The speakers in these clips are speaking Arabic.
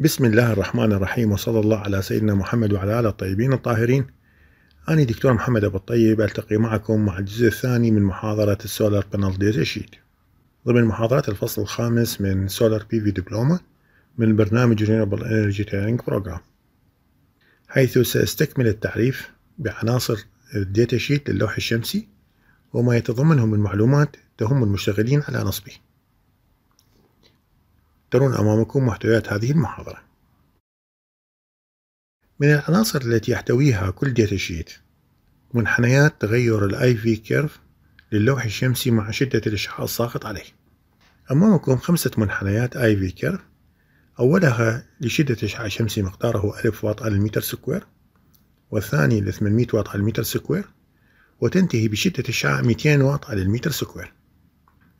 بسم الله الرحمن الرحيم وصلى الله على سيدنا محمد وعلى آله الطيبين الطاهرين أنا دكتور محمد أبو الطيب ألتقي معكم مع الجزء الثاني من محاضرة السولار بانل ديتا شيت ضمن محاضرات الفصل الخامس من سولار بي في دبلوما من برنامج رينوبل انرجي تيرنج بروجرام حيث سأستكمل التعريف بعناصر الداتا شيت للوح الشمسي وما يتضمنه من معلومات تهم المشتغلين على نصبه ترون أمامكم محتويات هذه المحاضرة من العناصر التي يحتويها كل داتا شيت منحنيات تغير الـ في كيرف للوح الشمسي مع شدة الإشعاع الساقط عليه أمامكم خمسة منحنيات اي في كيرف أولها لشدة إشعاع شمسي مقداره 1000 واط على المتر سكوير والثاني ل 800 واط على المتر سكوير وتنتهي بشدة إشعاع 200 واط على المتر سكوير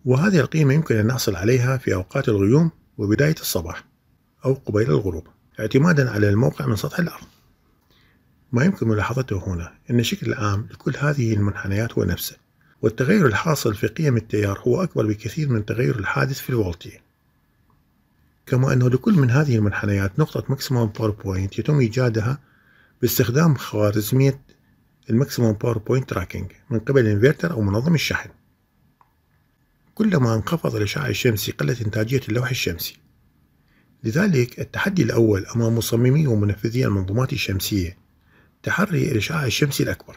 وهذه القيمة يمكن أن نحصل عليها في أوقات الغيوم وبداية الصباح أو قبيل الغروب اعتمادا على الموقع من سطح الأرض ما يمكن ملاحظته هنا أن الشكل العام لكل هذه المنحنيات هو نفسه والتغير الحاصل في قيم التيار هو أكبر بكثير من تغير الحادث في الفولتي كما أنه لكل من هذه المنحنيات نقطة ماكسيموم باور بوينت يتم إيجادها باستخدام خوارزمية الماكسيموم باور بوينت تراكنج من قبل الانفرتر أو منظم الشحن كلما انخفض الإشعاع الشمسي قلت إنتاجية اللوح الشمسي لذلك التحدي الأول أمام مصممي ومنفذي المنظومات الشمسية تحري الإشعاع الشمسي الأكبر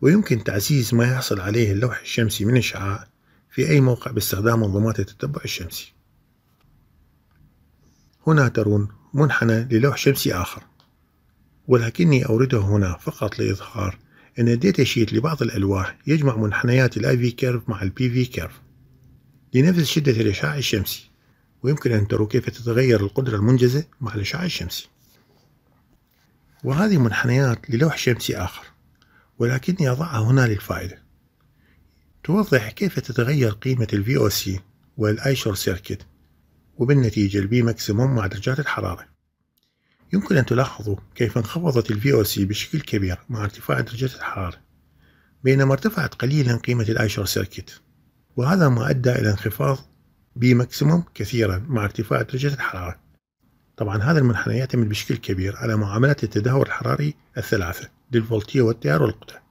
ويمكن تعزيز ما يحصل عليه اللوح الشمسي من إشعاع في أي موقع باستخدام منظومات التتبع الشمسي هنا ترون منحنى للوح شمسي آخر ولكني أورده هنا فقط لإظهار أن الداتا شيت لبعض الألواح يجمع منحنيات الـ IV كيرف مع الـ PV كيرف لنفس شدة الإشعاع الشمسي ويمكن أن تروا كيف تتغير القدرة المنجزة مع الإشعاع الشمسي وهذه منحنيات للوح شمسي آخر ولكني أضعها هنا للفائدة توضح كيف تتغير قيمة الـ VOC والآيشور سيركت وبالنتيجة ال ماكسيموم مع درجات الحرارة يمكن أن تلاحظوا كيف انخفضت الـ VOC بشكل كبير مع ارتفاع درجة الحرارة بينما ارتفعت قليلا قيمة الـ الآيشور سيركت وهذا ما أدى إلى انخفاض ماكسيموم كثيرا مع ارتفاع درجة الحرارة طبعا هذا المنحنى يعتمد بشكل كبير على معاملات التدهور الحراري الثلاثة للفولتية والتيار والقطع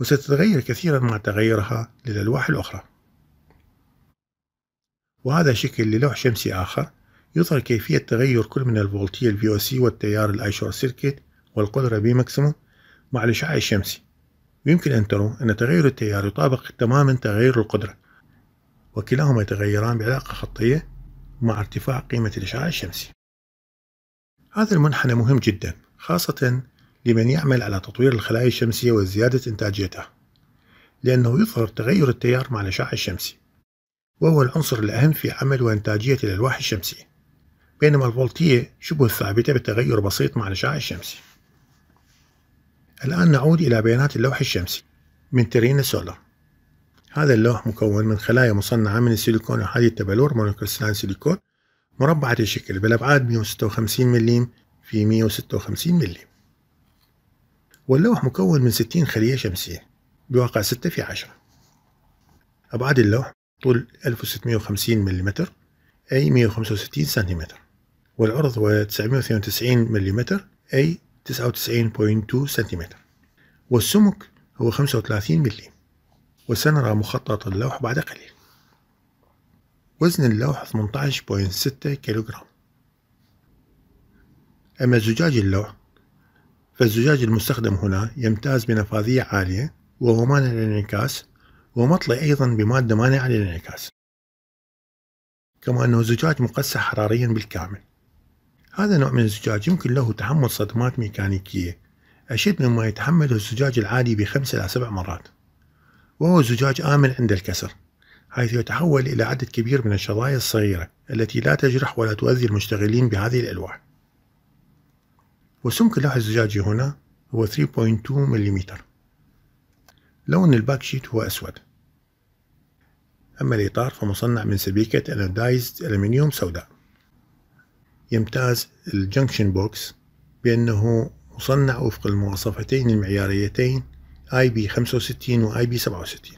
وستتغير كثيرا مع تغيرها للألواح الأخرى وهذا شكل للوح شمسي آخر يظهر كيفية تغير كل من الفولتية الفي او سي والتيار الايشور سيركت والقدرة ماكسيموم مع الإشعاع الشمسي يمكن أن تروا أن تغير التيار يطابق تماما تغير القدرة وكلاهما يتغيران بعلاقة خطية مع ارتفاع قيمة الإشعاع الشمسي هذا المنحنى مهم جدا خاصة لمن يعمل على تطوير الخلايا الشمسية وزيادة إنتاجيتها لأنه يظهر تغير التيار مع الإشعاع الشمسي وهو العنصر الأهم في عمل وإنتاجية الألواح الشمسية بينما الفولتية شبه ثابتة بتغير بسيط مع الإشعاع الشمسي الآن نعود إلى بيانات اللوح الشمسي من ترينا سولر هذا اللوح مكون من خلايا مصنعة من السيليكون أحادي التبلور مونوكريستالين سيليكون مربعة الشكل بالأبعاد 156 مليم في 156 مليم واللوح مكون من 60 خلية شمسية بواقع 6 في 10 أبعاد اللوح طول 1650 ملم أي 165 سنتيمتر والعرض هو 992 ملم أي 99.2 سنتيمتر والسمك هو 35 ملي وسنرى مخطط اللوح بعد قليل وزن اللوح 18.6 كيلوغرام أما زجاج اللوح فالزجاج المستخدم هنا يمتاز بنفاذية عالية وهو مانع للانعكاس ومطلي أيضا بمادة مانعة للانعكاس كما أنه زجاج مقسى حراريا بالكامل هذا نوع من الزجاج يمكن له تحمل صدمات ميكانيكية أشد مما يتحمله الزجاج العادي بخمس إلى سبع مرات وهو زجاج آمن عند الكسر حيث يتحول إلى عدد كبير من الشظايا الصغيرة التي لا تجرح ولا تؤذي المشتغلين بهذه الألواح وسمك اللوح الزجاجي هنا هو 3.2 ملم لون الباك شيت هو أسود أما الإطار فمصنع من سبيكة أنودايزد ألمنيوم سوداء يمتاز الجنكشن بوكس بأنه مصنع وفق المواصفتين المعياريتين اي بي 65 واي بي 67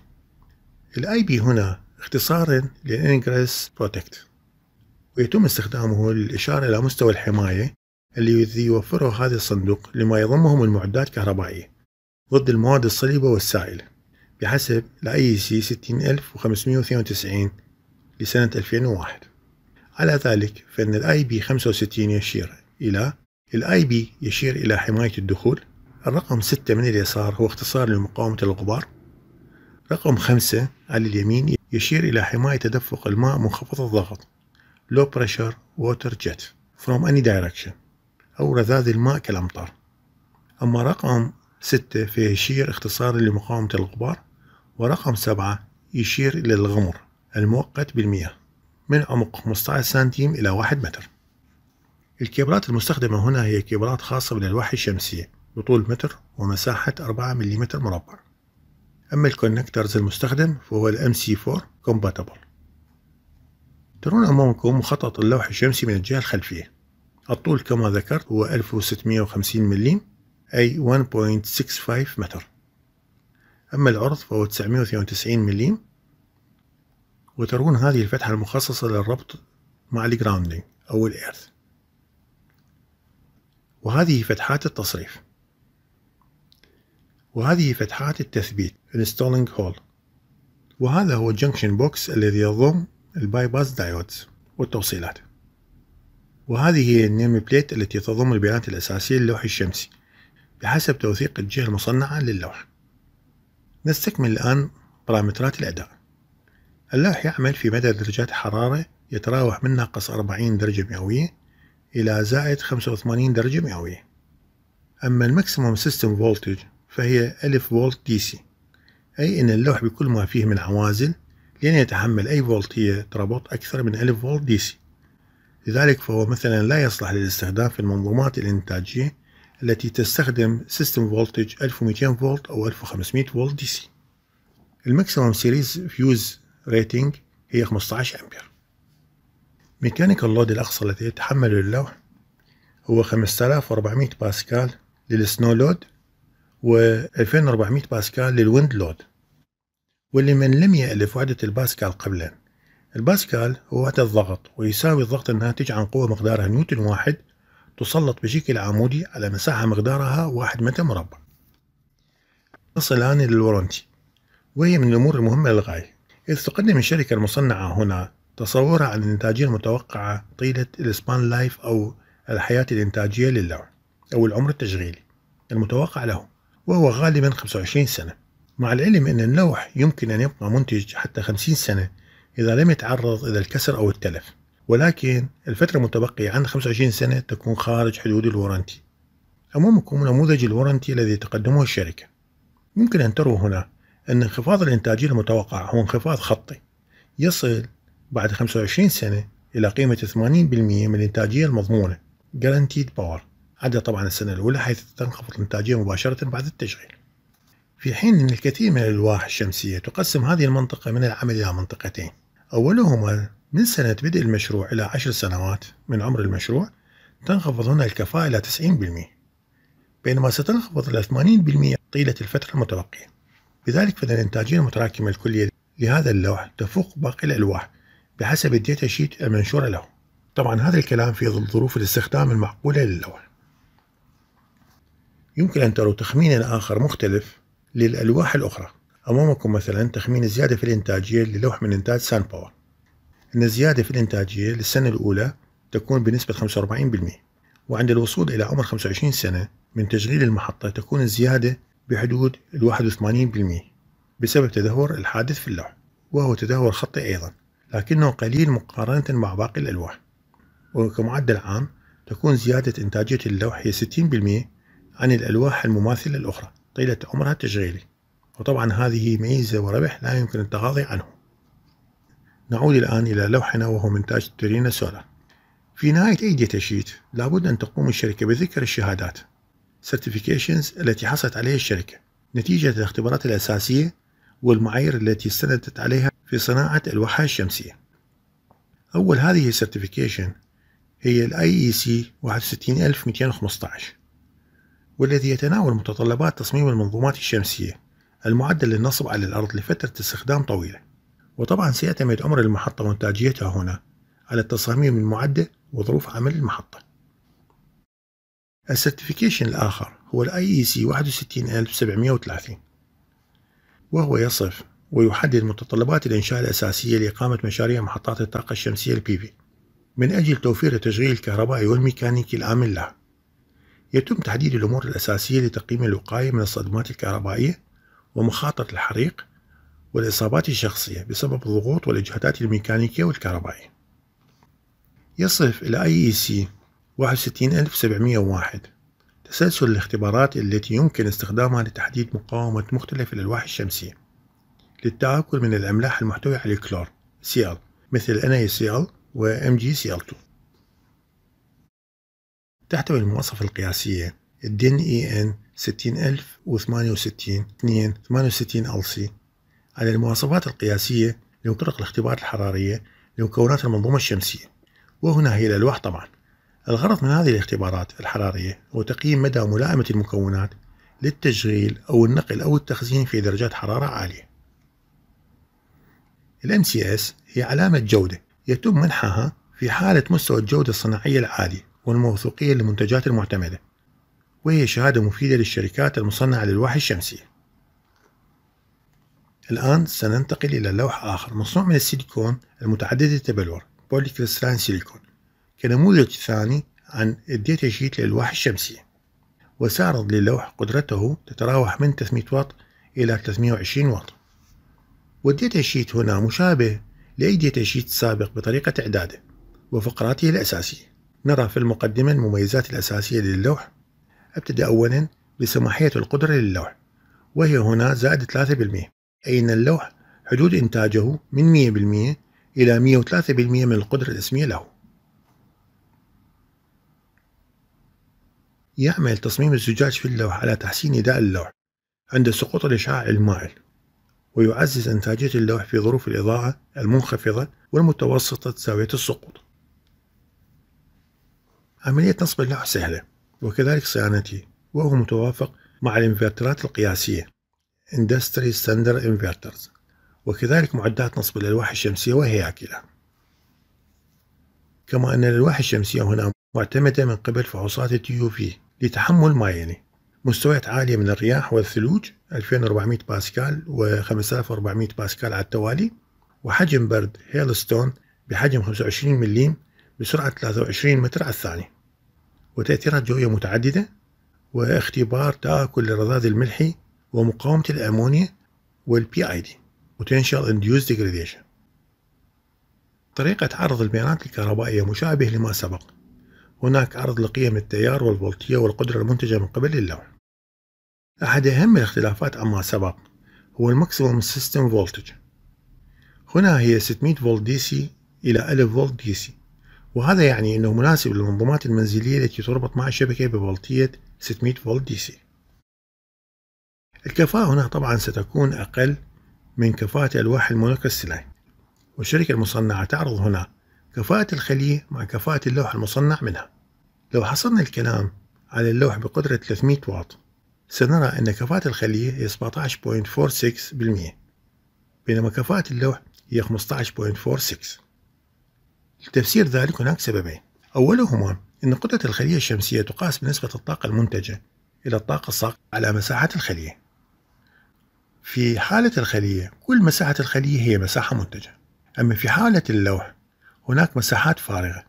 الاي بي هنا اختصارا للانجريس بروتكت ويتم استخدامه للإشارة إلى مستوى الحماية الذي يوفره هذا الصندوق لما يضمهم المعدات الكهربائية ضد المواد الصليبة والسائلة بحسب الـ IEC 60592 لسنة 2001 على ذلك فإن الاي بي 65 يشير إلى الاي بي يشير إلى حماية الدخول الرقم 6 من اليسار هو اختصار لمقاومة الغبار رقم 5 على اليمين يشير إلى حماية تدفق الماء منخفض الضغط low pressure water jet from any direction أو رذاذ الماء كالأمطار أما رقم 6 فيشير اختصارا لمقاومة الغبار ورقم 7 يشير إلى الغمر المؤقت بالمياه من عمق 15 سنتيم إلى 1 متر الكبرات المستخدمة هنا هي كبرات خاصة بالألواح الشمسية بطول متر ومساحة 4 ملم مربع أما الكونكترز المستخدم فهو الـ mc 4 compatible ترون أمامكم مخطط اللوح الشمسي من الجهة الخلفية الطول كما ذكرت هو 1650 ملم أي 1.65 متر أما العرض فهو 992 ملم وترون هذه الفتحة المخصصة للربط مع الجراوندينج أو الإيرث وهذه فتحات التصريف وهذه فتحات التثبيت Installing Hole وهذا هو junction box الذي يضم الـ باس Diodes والتوصيلات وهذه هي النيم بليت التي تضم البيانات الأساسية للوح الشمسي بحسب توثيق الجهة المصنعة للوح نستكمل الآن بارامترات الأداء اللوح يعمل في مدى درجات حرارة يتراوح من ناقص 40 درجة مئوية إلى زائد 85 درجة مئوية أما الماكسيموم سيستم فولتج فهي 1000 فولت دي سي أي أن اللوح بكل ما فيه من عوازل لن يتحمل أي فولتية تربط أكثر من 1000 فولت دي سي لذلك فهو مثلا لا يصلح للاستخدام في المنظومات الإنتاجية التي تستخدم سيستم فولتج 1200 فولت أو 1500 فولت دي سي الماكسيموم سيريز فيوز ريتنج هي 15 أمبير ميكانيكال لود الأقصى التي يتحمله اللوح هو 5400 باسكال للسنو لود و 2400 باسكال للويند لود واللي من لم يألف وحدة الباسكال قبلا الباسكال هو وحدة الضغط ويساوي الضغط الناتج عن قوة مقدارها نيوتن واحد تسلط بشكل عمودي على مساحة مقدارها واحد متر مربع نصل الآن للورنتي وهي من الأمور المهمة للغاية إذ تقدم الشركة المصنعة هنا تصورها عن الإنتاجية المتوقعة طيلة السبان لايف أو الحياة الإنتاجية للوح أو العمر التشغيلي المتوقع له وهو غالبا 25 سنة مع العلم أن اللوح يمكن أن يبقى منتج حتى 50 سنة إذا لم يتعرض إلى الكسر أو التلف ولكن الفترة المتبقية عن 25 سنة تكون خارج حدود الورنتي أمامكم نموذج الورنتي الذي تقدمه الشركة يمكن أن تروا هنا أن انخفاض الإنتاجية المتوقع هو انخفاض خطي يصل بعد 25 سنة إلى قيمة 80% من الإنتاجية المضمونة Guaranteed Power عدا طبعا السنة الأولى حيث تنخفض الإنتاجية مباشرة بعد التشغيل في حين أن الكثير من الألواح الشمسية تقسم هذه المنطقة من العمل إلى منطقتين أولهما من سنة بدء المشروع إلى عشر سنوات من عمر المشروع تنخفض هنا الكفاءة إلى 90% بينما ستنخفض إلى 80% طيلة الفترة المتبقية بذلك فإن الإنتاجية المتراكمة الكلية لهذا اللوح تفوق باقي الألواح بحسب الداتا شيت المنشورة له طبعا هذا الكلام في ظل ظروف الاستخدام المعقولة للوح يمكن أن تروا تخمينا آخر مختلف للألواح الأخرى أمامكم مثلا تخمين الزيادة في الإنتاجية للوح من إنتاج سان باور أن الزيادة في الإنتاجية للسنة الأولى تكون بنسبة 45% وعند الوصول إلى عمر 25 سنة من تشغيل المحطة تكون الزيادة بحدود ال 81% بسبب تدهور الحادث في اللوح وهو تدهور خطي أيضا لكنه قليل مقارنة مع باقي الألواح وكمعدل عام تكون زيادة إنتاجية اللوح هي 60% عن الألواح المماثلة الأخرى طيلة عمرها التشغيلي وطبعا هذه ميزة وربح لا يمكن التغاضي عنه نعود الآن إلى لوحنا وهو من تاج تورينا سولار في نهاية أي ديتا شيت لابد أن تقوم الشركة بذكر الشهادات certifications التي حصلت عليها الشركة نتيجة الاختبارات الأساسية والمعايير التي استندت عليها في صناعة الواحات الشمسية أول هذه السيرتيفيكيشن هي الـ IEC 61215 والذي يتناول متطلبات تصميم المنظومات الشمسية المعدل للنصب على الأرض لفترة استخدام طويلة وطبعا سيعتمد عمر المحطة وإنتاجيتها هنا على التصاميم المعدة وظروف عمل المحطة السيرتيفيكيشن الآخر هو الـ IEC 61730 وهو يصف ويحدد متطلبات الإنشاء الأساسية لإقامة مشاريع محطات الطاقة الشمسية PV من أجل توفير التشغيل الكهربائي والميكانيكي الآمن لها يتم تحديد الأمور الأساسية لتقييم الوقاية من الصدمات الكهربائية ومخاطرة الحريق والإصابات الشخصية بسبب الضغوط والإجهادات الميكانيكية والكهربائية يصف الـ IEC 61701 تسلسل الاختبارات التي يمكن استخدامها لتحديد مقاومة مختلف الألواح الشمسية للتآكل من الأملاح المحتوية على الكلور Cl مثل NaCl و MgCl2 تحتوي المواصفة القياسية الدن EN 60068 2 68 LC على المواصفات القياسية لمطرق الاختبارات الحرارية لمكونات المنظومة الشمسية وهنا هي الألواح طبعاً الغرض من هذه الاختبارات الحرارية هو تقييم مدى ملائمة المكونات للتشغيل أو النقل أو التخزين في درجات حرارة عالية. الـ MCS هي علامة جودة يتم منحها في حالة مستوى الجودة الصناعية العالي والموثوقية للمنتجات المعتمدة وهي شهادة مفيدة للشركات المصنعة للواح الشمسية. الآن سننتقل إلى لوح آخر مصنوع من السيليكون المتعدد التبلور بوليكريستالين سيليكون كنموذج ثاني عن الداتا شيت للألواح الشمسية وسعرض للوح قدرته تتراوح من 300 واط إلى 320 واط والداتا شيت هنا مشابه لأي داتا شيت سابق بطريقة إعداده وفقراته الأساسية نرى في المقدمة المميزات الأساسية للوح أبتدأ أولا بسماحية القدرة للوح وهي هنا زائد 3% أي أن اللوح حدود إنتاجه من 100% إلى 103% من القدرة الاسمية له يعمل تصميم الزجاج في اللوح على تحسين أداء اللوح عند سقوط الإشعاع المائل ويعزز إنتاجية اللوح في ظروف الإضاءة المنخفضة والمتوسطة زاوية السقوط عملية نصب اللوح سهلة وكذلك صيانته وهو متوافق مع الإنفرترات القياسية Industry Standard Inverters وكذلك معدات نصب الألواح الشمسية وهياكلها كما أن الألواح الشمسية هنا معتمدة من قبل فحوصات التي لتحمل ما يلي مستويات عالية من الرياح والثلوج 2400 باسكال و 5400 باسكال على التوالي وحجم برد هيلستون بحجم 25 مليم بسرعة 23 متر على الثانية وتأثيرات جوية متعددة واختبار تآكل الرذاذ الملحي ومقاومة الأمونيا والبي اي دي Potential Induced Degradation طريقة عرض البيانات الكهربائية مشابه لما سبق هناك عرض لقيم التيار والفولتية والقدرة المنتجة من قبل اللون أحد أهم الاختلافات عما سبق هو الماكسيموم سيستم فولتج هنا هي 600 فولت دي سي إلى 1000 فولت دي سي وهذا يعني أنه مناسب للمنظومات المنزلية التي تربط مع الشبكة بفولتية 600 فولت دي سي الكفاءة هنا طبعا ستكون أقل من كفاءة ألواح المونوكريستلاين والشركة المصنعة تعرض هنا كفاءة الخلية مع كفاءة اللوح المصنع منها لو حصلنا الكلام على اللوح بقدرة 300 واط سنرى أن كفاءة الخلية هي 17.46% بينما كفاءة اللوح هي 15.46 لتفسير ذلك هناك سببين أولهما أن قدرة الخلية الشمسية تقاس بنسبة الطاقة المنتجة إلى الطاقة الساقطة على مساحة الخلية في حالة الخلية كل مساحة الخلية هي مساحة منتجة أما في حالة اللوح هناك مساحات فارغة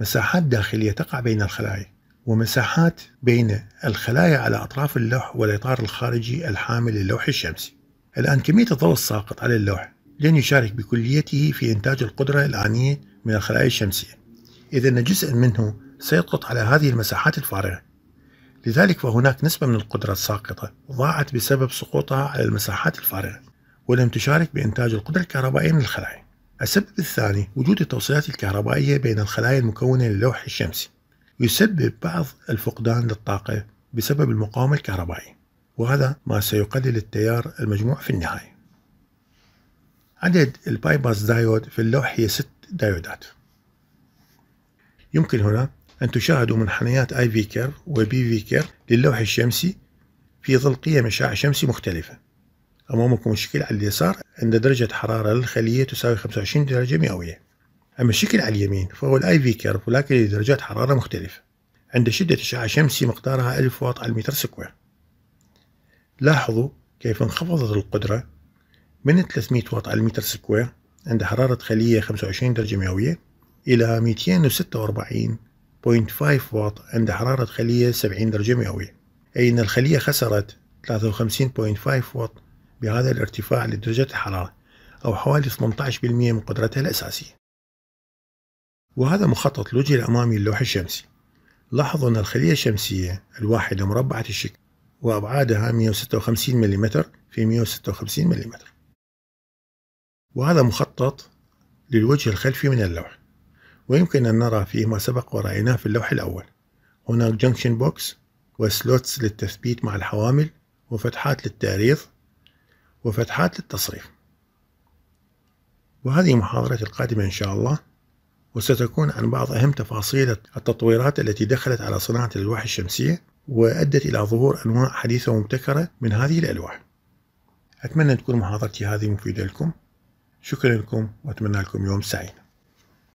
مساحات داخلية تقع بين الخلايا ومساحات بين الخلايا على أطراف اللوح والإطار الخارجي الحامل للوح الشمسي الآن كمية الضوء الساقط على اللوح لن يشارك بكليته في إنتاج القدرة الآنية من الخلايا الشمسية إذا جزء منه سيضغط على هذه المساحات الفارغة لذلك فهناك نسبة من القدرة الساقطة ضاعت بسبب سقوطها على المساحات الفارغة ولم تشارك بإنتاج القدرة الكهربائية من الخلايا السبب الثاني وجود التوصيلات الكهربائية بين الخلايا المكونة للوح الشمسي يسبب بعض الفقدان للطاقة بسبب المقاومة الكهربائية وهذا ما سيقلل التيار المجموع في النهاية عدد الباي باس دايود في اللوح هي ست دايودات يمكن هنا أن تشاهدوا منحنيات آي في كير وبي في كير للوح الشمسي في ظل قيم إشعاع شمسي مختلفة أمامكم الشكل على اليسار عند درجة حرارة للخلية تساوي 25 درجة مئوية أما الشكل على اليمين فهو الآي في كيرف ولكن لدرجات حرارة مختلفة عند شدة إشعاع شمسي مقدارها 1000 واط على المتر سكوير لاحظوا كيف انخفضت القدرة من 300 واط على المتر سكوير عند حرارة خلية 25 درجة مئوية إلى 246.5 واط عند حرارة خلية 70 درجة مئوية أي أن الخلية خسرت 53.5 واط بهذا الارتفاع لدرجة الحرارة أو حوالي 18% من قدرتها الأساسية وهذا مخطط لوجه الأمامي للوح الشمسي لاحظوا أن الخلية الشمسية الواحدة مربعة الشكل وأبعادها 156 ملم في 156 ملم وهذا مخطط للوجه الخلفي من اللوح ويمكن أن نرى فيه ما سبق ورأيناه في اللوح الأول هناك جنكشن بوكس وسلوتس للتثبيت مع الحوامل وفتحات للتعريض وفتحات للتصريف وهذه محاضرتي القادمة إن شاء الله وستكون عن بعض أهم تفاصيل التطويرات التي دخلت على صناعة الألواح الشمسية وأدت إلى ظهور أنواع حديثة ومبتكرة من هذه الألواح أتمنى تكون محاضرتي هذه مفيدة لكم شكرا لكم وأتمنى لكم يوم سعيد